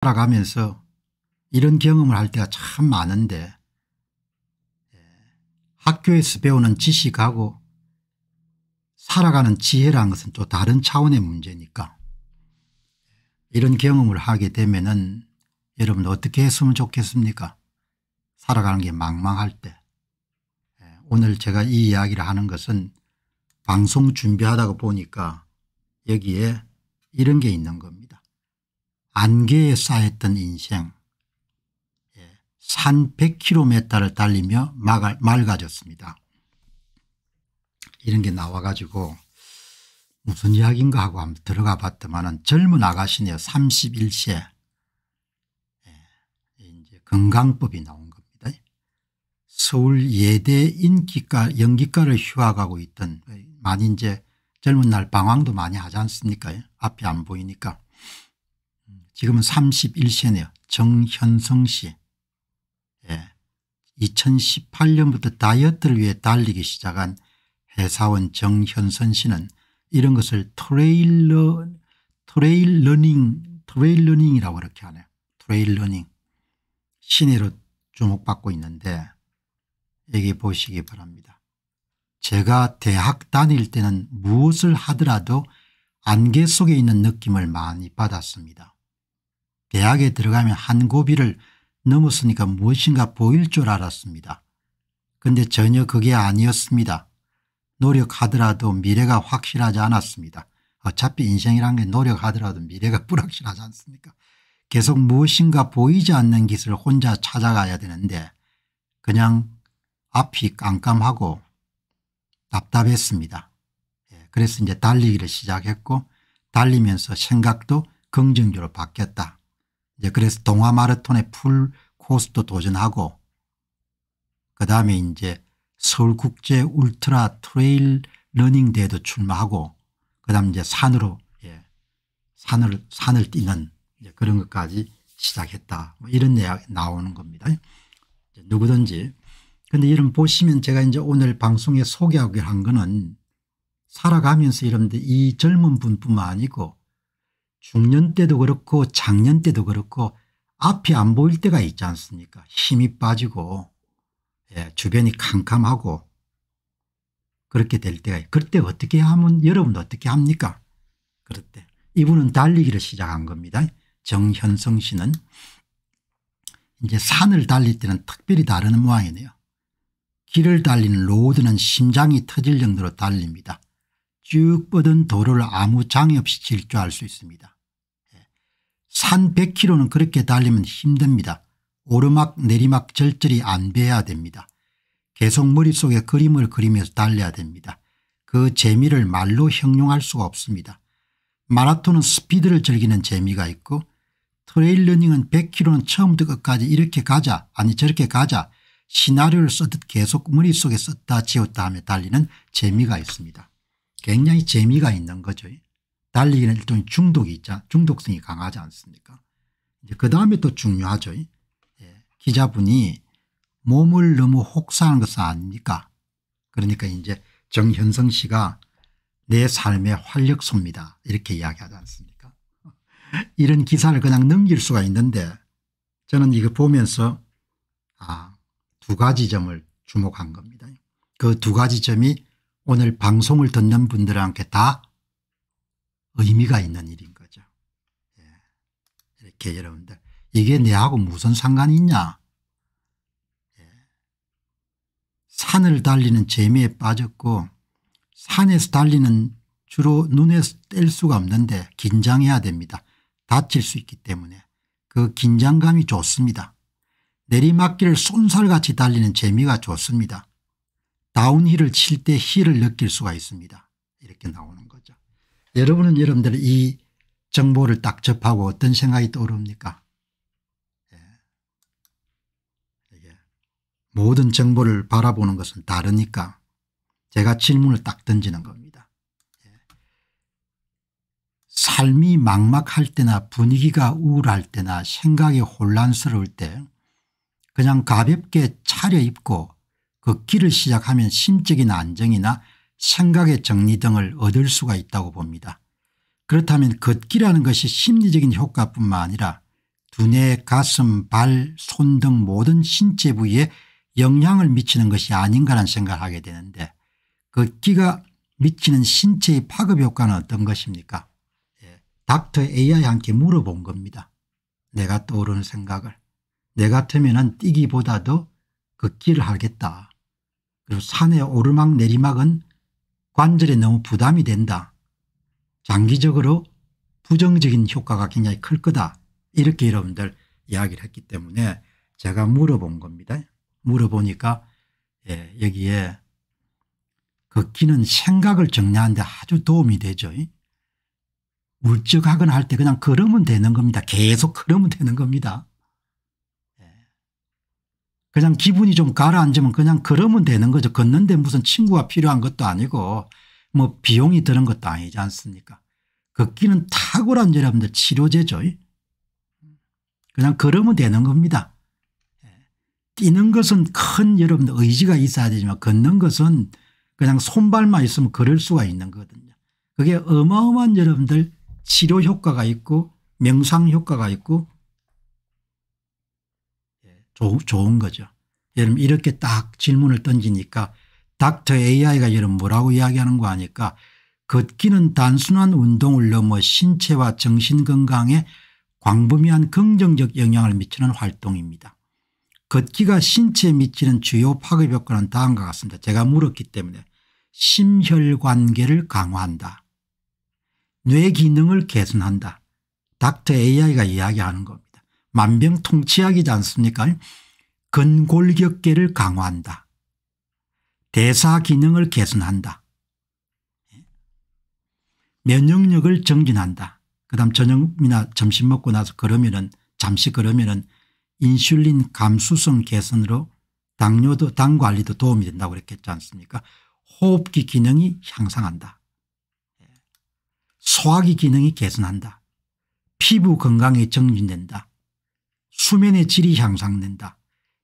살아가면서 이런 경험을 할 때가 참 많은데 예, 학교에서 배우는 지식하고 살아가는 지혜라는 것은 또 다른 차원의 문제니까 이런 경험을 하게 되면 은 여러분 어떻게 했으면 좋겠습니까 살아가는 게 망망할 때 예, 오늘 제가 이 이야기를 하는 것은 방송 준비하다가 보니까 여기에 이런 게 있는 겁니다. 안개에 쌓였던 인생 예, 산 100km를 달리며 막아, 맑아졌습니다. 이런 게 나와가지고 무슨 이야기인가 하고 한번 들어가 봤더만 젊은 아가씨네요. 31세. 예, 이제 건강법이 나온 겁니다. 서울 예대 인기과 연기과를 휴학하고 있던 많이 이제 젊은 날 방황도 많이 하지 않습니까? 예, 앞이 안 보이니까. 지금은 31세네요. 정현성 씨. 예. 2018년부터 다이어트를 위해 달리기 시작한 회사원 정현선 씨는 이런 것을 트레일러, 트레일러닝, 트레일러닝이라고 그렇게 하네요. 트레일러닝. 시내로 주목받고 있는데 여기 보시기 바랍니다. 제가 대학 다닐 때는 무엇을 하더라도 안개 속에 있는 느낌을 많이 받았습니다. 대학에 들어가면 한 고비를 넘었으니까 무엇인가 보일 줄 알았습니다. 근데 전혀 그게 아니었습니다. 노력하더라도 미래가 확실하지 않았습니다. 어차피 인생이란 게 노력하더라도 미래가 불확실하지 않습니까 계속 무엇인가 보이지 않는 길을 혼자 찾아가야 되는데 그냥 앞이 깜깜하고 답답했습니다. 예, 그래서 이제 달리기를 시작했고 달리면서 생각도 긍정적으로 바뀌었다. 이제 그래서 동화 마라톤의 풀 코스도 도전하고 그다음에 이제 서울국제 울트라 트레일 러닝 대회도 출마하고 그다음 이제 산으로 예, 산을 산을 뛰는 이제 그런 것까지 시작했다. 뭐 이런 내야 나오는 겁니다. 누구든지. 근데 이런 보시면 제가 이제 오늘 방송에 소개하기로 한 거는 살아가면서 이런데 이 젊은 분뿐만 아니고 중년 때도 그렇고 작년 때도 그렇고 앞이 안 보일 때가 있지 않습니까 힘이 빠지고 예, 주변이 캄캄하고 그렇게 될 때가 그때 어떻게 하면 여러분 어떻게 합니까 그때 이분은 달리기를 시작한 겁니다 정현성 씨는 이제 산을 달릴 때는 특별히 다른 모양이네요 길을 달리는 로드는 심장이 터질 정도로 달립니다 쭉 뻗은 도로를 아무 장애 없이 질주할 수 있습니다. 예. 산 100km는 그렇게 달리면 힘듭니다. 오르막 내리막 절절히 안배해야 됩니다. 계속 머릿속에 그림을 그리면서 달려야 됩니다. 그 재미를 말로 형용할 수가 없습니다. 마라톤은 스피드를 즐기는 재미가 있고 트레일러닝은 100km는 처음부터 끝까지 이렇게 가자 아니 저렇게 가자 시나리오를 써듯 계속 머릿속에 썼다 지웠다 하며 달리는 재미가 있습니다. 굉장히 재미가 있는 거죠. 달리기는 일종의 중독이 있자 중독성이 강하지 않습니까? 그 다음에 또 중요하죠. 예. 기자분이 몸을 너무 혹사하 것은 아닙니까? 그러니까 이제 정현성 씨가 내 삶의 활력소입니다. 이렇게 이야기하지 않습니까? 이런 기사를 그냥 넘길 수가 있는데 저는 이거 보면서 아, 두 가지 점을 주목한 겁니다. 그 두 가지 점이 오늘 방송을 듣는 분들한테 다 의미가 있는 일인 거죠. 예. 이렇게 여러분들 이게 내하고 무슨 상관이 있냐. 예. 산을 달리는 재미에 빠졌고 산에서 달리는 주로 눈에서 뗄 수가 없는데 긴장해야 됩니다. 다칠 수 있기 때문에 그 긴장감이 좋습니다. 내리막길을 쏜살같이 달리는 재미가 좋습니다. 다운힐을 칠 때 힐을 느낄 수가 있습니다. 이렇게 나오는 거죠. 여러분은 여러분들 이 정보를 딱 접하고 어떤 생각이 떠오릅니까? 예. 모든 정보를 바라보는 것은 다르니까 제가 질문을 딱 던지는 겁니다. 예. 삶이 막막할 때나 분위기가 우울할 때나 생각이 혼란스러울 때 그냥 가볍게 차려입고 걷기를 그 시작하면 심적인 안정이나 생각의 정리 등을 얻을 수가 있다고 봅니다. 그렇다면 걷기라는 것이 심리적인 효과뿐만 아니라 두뇌 가슴 발손 등 모든 신체 부위에 영향을 미치는 것이 아닌가라는 생각을 하게 되는데 걷기가 그 미치는 신체의 파급 효과는 어떤 것입니까 예. 닥터 AI 한테 물어본 겁니다. 내가 떠오르는 생각을 내 같으면 뛰기보다도 걷기를 그 하겠다. 그리고 산의 오르막 내리막은 관절에 너무 부담이 된다. 장기적으로 부정적인 효과가 굉장히 클 거다. 이렇게 여러분들 이야기를 했기 때문에 제가 물어본 겁니다. 물어보니까 예, 여기에 걷기는 생각을 정리하는데 아주 도움이 되죠. 울적하거나 할 때 그냥 걸으면 되는 겁니다. 계속 걸으면 되는 겁니다. 그냥 기분이 좀 가라앉으면 그냥 걸으면 되는 거죠. 걷는데 무슨 친구가 필요한 것도 아니고 뭐 비용이 드는 것도 아니지 않습니까 걷기는 탁월한 여러분들 치료제죠. 그냥 걸으면 되는 겁니다. 예. 뛰는 것은 큰 여러분들 의지가 있어야 되지만 걷는 것은 그냥 손발만 있으면 걸을 수가 있는 거거든요. 그게 어마어마한 여러분들 치료 효과가 있고 명상 효과가 있고 좋은 거죠. 예를 들 이렇게 딱 질문을 던지니까 닥터 AI가 예를 뭐라고 이야기하는 거 아니까 걷기는 단순한 운동을 넘어 신체와 정신 건강에 광범위한 긍정적 영향을 미치는 활동입니다. 걷기가 신체에 미치는 주요 파급 효과는 다음과 같습니다. 제가 물었기 때문에 심혈관계를 강화한다. 뇌 기능을 개선한다. 닥터 AI가 이야기하는 겁니다. 만병통치약이지 않습니까 근골격계를 강화한다. 대사 기능을 개선한다. 면역력을 정진한다. 그 다음 저녁이나 점심 먹고 나서 그러면은 잠시 그러면은 인슐린 감수성 개선으로 당뇨도 당 관리도 도움이 된다고 그랬겠지 않습니까 호흡기 기능이 향상한다. 소화기 기능이 개선한다. 피부 건강이 정진된다. 수면의 질이 향상된다.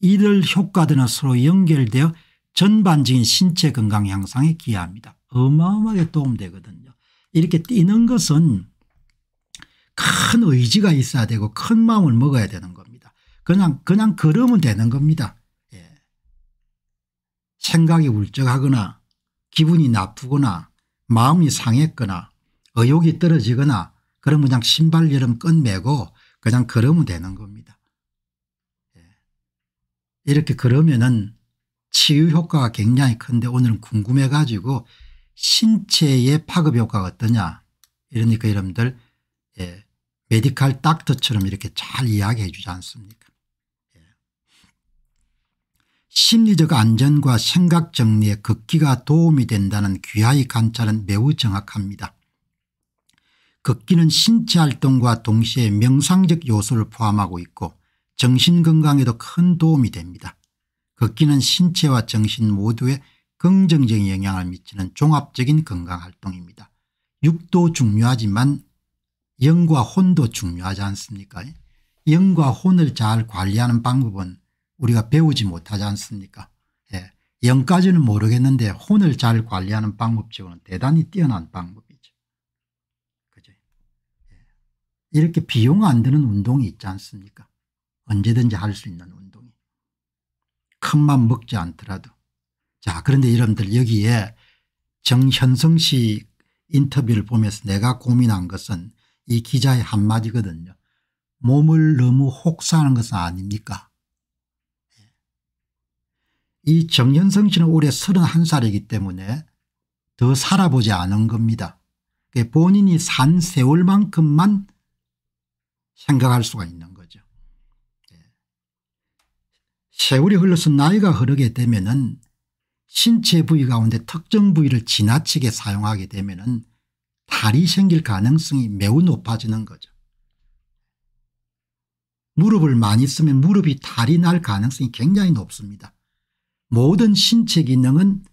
이들 효과들은 서로 연결되어 전반적인 신체 건강 향상에 기여합니다. 어마어마하게 도움되거든요. 이렇게 뛰는 것은 큰 의지가 있어야 되고 큰 마음을 먹어야 되는 겁니다. 그냥 그냥 걸으면 되는 겁니다. 예. 생각이 울적하거나 기분이 나쁘거나 마음이 상했거나 의욕이 떨어지거나 그럼 그냥 신발 여름 끝매고 그냥 걸으면 되는 겁니다. 이렇게 그러면은 치유 효과가 굉장히 큰데 오늘은 궁금해 가지고 신체의 파급 효과가 어떠냐 이러니까 여러분들 예, 메디칼 닥터처럼 이렇게 잘 이야기해 주지 않습니까 예. 심리적 안전과 생각 정리에 극기가 도움이 된다는 귀하의 관찰은 매우 정확합니다. 극기는 신체 활동과 동시에 명상적 요소를 포함하고 있고 정신건강에도 큰 도움이 됩니다. 걷기는 신체와 정신 모두에 긍정적인 영향을 미치는 종합적인 건강활동입니다. 육도 중요하지만 영과 혼도 중요하지 않습니까 영과 혼을 잘 관리하는 방법은 우리가 배우지 못하지 않습니까 예. 영까지는 모르겠는데 혼을 잘 관리하는 방법적으로는 대단히 뛰어난 방법이죠. 그죠? 예. 이렇게 비용 안 드는 운동이 있지 않습니까 언제든지 할 수 있는 운동이 큰 맘 먹지 않더라도 자 그런데 여러분들 여기에 정현성 씨 인터뷰를 보면서 내가 고민한 것은 이 기자의 한마디거든요. 몸을 너무 혹사하는 것은 아닙니까 이 정현성 씨는 올해 31살이기 때문에 더 살아보지 않은 겁니다. 본인이 산 세월만큼만 생각할 수가 있는 거예요. 세월이 흘러서 나이가 흐르게 되면은 신체 부위 가운데 특정 부위를 지나치게 사용하게 되면은 탈이 생길 가능성이 매우 높아지는 거죠. 무릎을 많이 쓰면 무릎이 탈이 날 가능성이 굉장히 높습니다. 모든 신체 기능은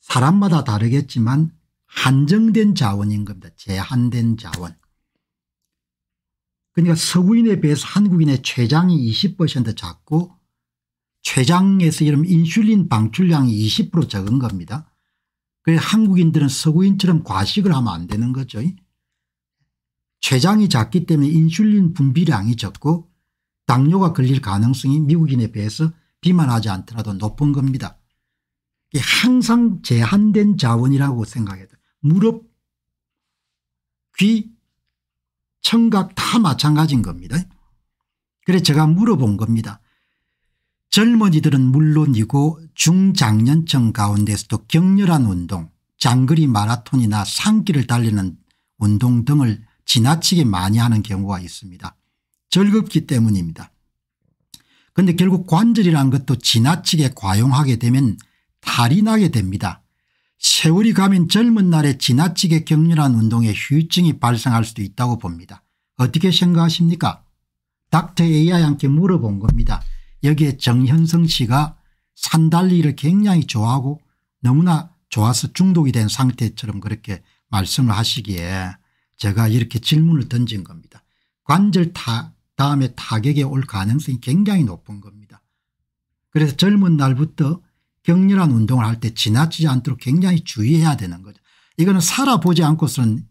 사람마다 다르겠지만 한정된 자원인 겁니다. 제한된 자원. 그러니까 서구인에 비해서 한국인의 췌장이 20% 작고 췌장에서 이런 인슐린 방출량이 20% 적은 겁니다. 그래서 한국인들은 서구인처럼 과식을 하면 안 되는 거죠. 췌장이 작기 때문에 인슐린 분비량이 적고 당뇨가 걸릴 가능성이 미국인에 비해서 비만하지 않더라도 높은 겁니다. 항상 제한된 자원이라고 생각해요. 무릎, 귀, 청각 다 마찬가지인 겁니다. 그래서 제가 물어본 겁니다. 젊은이들은 물론이고 중장년층 가운데서도 격렬한 운동 장거리 마라톤이나 산길을 달리는 운동 등을 지나치게 많이 하는 경우가 있습니다. 즐겁기 때문입니다. 그런데 결국 관절이란 것도 지나치게 과용하게 되면 탈이 나게 됩니다. 세월이 가면 젊은 날에 지나치게 격렬한 운동에 후유증이 발생할 수도 있다고 봅니다. 어떻게 생각하십니까? 닥터 AI 한테 물어본 겁니다. 여기에 정현성 씨가 산달리를 굉장히 좋아하고 너무나 좋아서 중독이 된 상태처럼 그렇게 말씀을 하시기에 제가 이렇게 질문을 던진 겁니다. 관절 타, 다음에 타격에 올 가능성이 굉장히 높은 겁니다. 그래서 젊은 날부터 격렬한 운동을 할 때 지나치지 않도록 굉장히 주의해야 되는 거죠. 이거는 살아보지 않고서는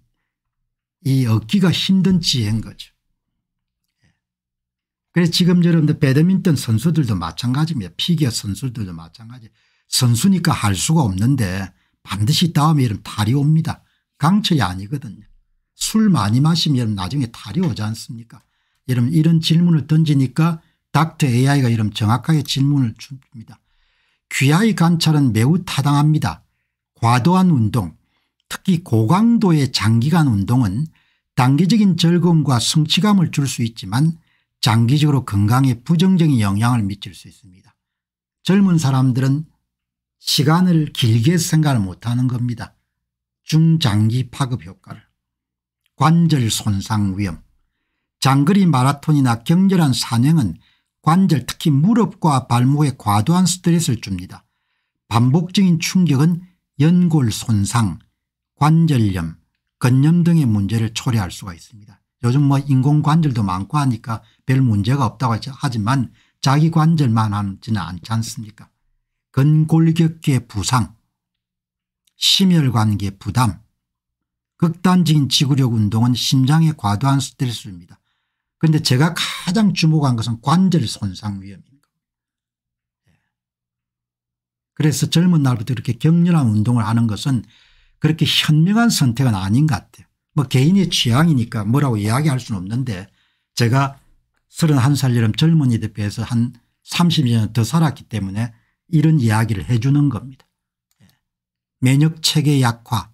이 얻기가 힘든 지혜인 거죠. 그래서 지금 여러분들 배드민턴 선수들도 마찬가지입니다. 피겨 선수들도 마찬가지. 선수니까 할 수가 없는데 반드시 다음에 이런 탈이 옵니다. 강철이 아니거든요. 술 많이 마시면 여러분 나중에 탈이 오지 않습니까? 여러분 이런 질문을 던지니까 닥터 AI가 이런 정확하게 질문을 줍니다. 귀하의 관찰은 매우 타당합니다. 과도한 운동 특히 고강도의 장기간 운동은 단기적인 즐거움과 성취감을 줄 수 있지만 장기적으로 건강에 부정적인 영향을 미칠 수 있습니다. 젊은 사람들은 시간을 길게 생각을 못하는 겁니다. 중장기 파급 효과를. 관절 손상 위험. 장거리 마라톤이나 격렬한 산행은 관절 특히 무릎과 발목에 과도한 스트레스를 줍니다. 반복적인 충격은 연골 손상, 관절염, 건염 등의 문제를 초래할 수가 있습니다. 요즘 뭐 인공관절도 많고 하니까 별 문제가 없다고 하지만 자기 관절만 하지는 않지 않습니까 근골격계 부상 심혈관계 부담 극단적인 지구력 운동은 심장의 과도한 스트레스입니다. 그런데 제가 가장 주목한 것은 관절 손상 위험입니다. 그래서 젊은 날부터 이렇게 격렬한 운동을 하는 것은 그렇게 현명한 선택은 아닌 것 같아요. 뭐 개인의 취향이니까 뭐라고 이야기할 수는 없는데 제가 31살 여름 젊은이들 비해서 한 30년 더 살았기 때문에 이런 이야기를 해 주는 겁니다. 예. 면역체계 약화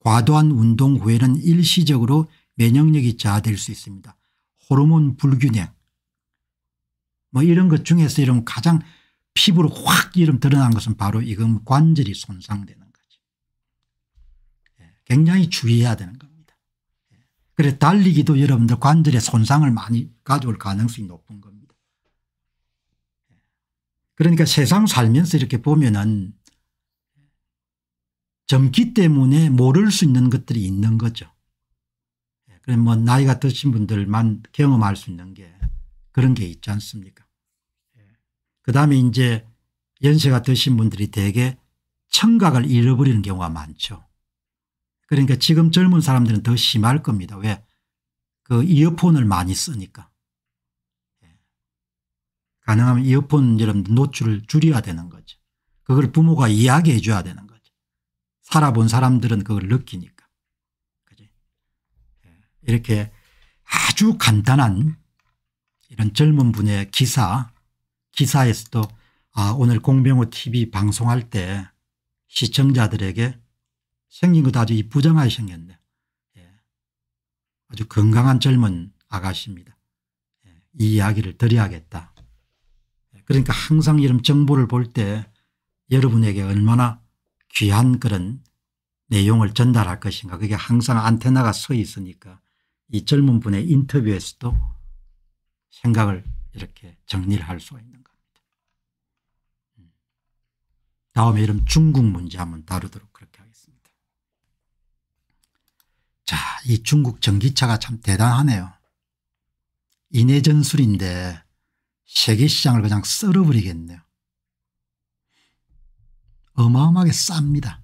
과도한 운동 후에는 일시적으로 면역력이 저하될 수 있습니다. 호르몬 불균형 뭐 이런 것 중에서 이런 가장 피부로 확 이름 드러난 것은 바로 이건 관절이 손상되는 굉장히 주의해야 되는 겁니다. 예. 그래 달리기도 여러분들 관절에 손상을 많이 가져올 가능성이 높은 겁니다. 예. 그러니까 세상 살면서 이렇게 보면은 젊기 때문에 모를 수 있는 것들이 있는 거죠. 예. 그럼 뭐 나이가 드신 분들만 경험할 수 있는 게 그런 게 있지 않습니까? 그 다음에 이제 연세가 드신 분들이 대개 청각을 잃어버리는 경우가 많죠. 그러니까 지금 젊은 사람들은 더 심할 겁니다. 왜? 그 이어폰을 많이 쓰니까. 예. 가능하면 이어폰 여러분 노출을 줄여야 되는 거죠. 그걸 부모가 이야기해 줘야 되는 거죠. 살아본 사람들은 그걸 느끼니까. 그지? 예. 이렇게 아주 간단한 이런 젊은 분의 기사, 기사에서도 아, 오늘 공병호 TV 방송할 때 시청자들에게 생긴 것도 아주 이쁘장하게 생겼네. 예. 아주 건강한 젊은 아가씨입니다. 예. 이 이야기를 드려야겠다. 예. 그러니까 항상 이런 정보를 볼 때 여러분에게 얼마나 귀한 그런 내용을 전달할 것인가 그게 항상 안테나가 서 있으니까 이 젊은 분의 인터뷰에서도 생각을 이렇게 정리를 할 수가 있는 겁니다. 음. 다음에 이런 중국 문제 한번 다루도록 그렇게 자, 이 중국 전기차가 참 대단하네요. 인해 전술인데 세계 시장을 그냥 썰어버리겠네요. 어마어마하게 쌉니다.